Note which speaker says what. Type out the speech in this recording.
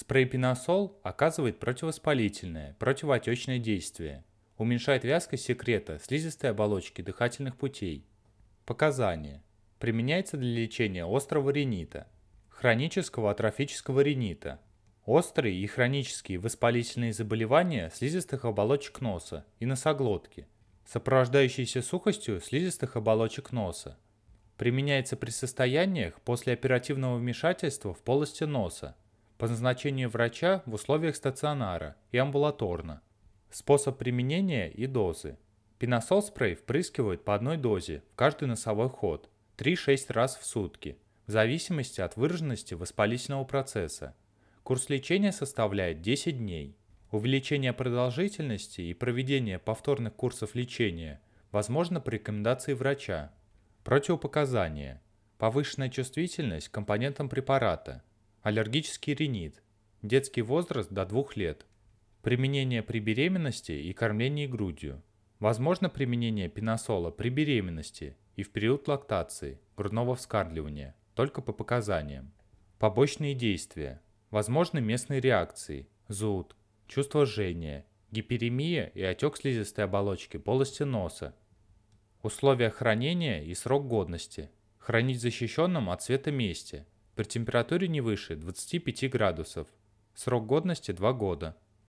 Speaker 1: Спрей пиносол оказывает противовоспалительное, противоотечное действие. Уменьшает вязкость секрета, слизистой оболочки дыхательных путей. Показания. Применяется для лечения острого ринита, хронического атрофического ринита, острые и хронические воспалительные заболевания слизистых оболочек носа и носоглотки, сопровождающиеся сухостью слизистых оболочек носа. Применяется при состояниях после оперативного вмешательства в полости носа, по назначению врача в условиях стационара и амбулаторно. Способ применения и дозы. Пеносол спрей впрыскивают по одной дозе в каждый носовой ход 3-6 раз в сутки, в зависимости от выраженности воспалительного процесса. Курс лечения составляет 10 дней. Увеличение продолжительности и проведение повторных курсов лечения возможно по рекомендации врача. Противопоказания. Повышенная чувствительность к компонентам препарата – Аллергический ринит. Детский возраст до 2 лет. Применение при беременности и кормлении грудью. Возможно применение пиносола при беременности и в период лактации, грудного вскармливания, только по показаниям. Побочные действия. Возможны местные реакции, зуд, чувство жжения, гиперемия и отек слизистой оболочки полости носа. Условия хранения и срок годности. Хранить защищенным от света месте – при температуре не выше 25 градусов. Срок годности 2 года.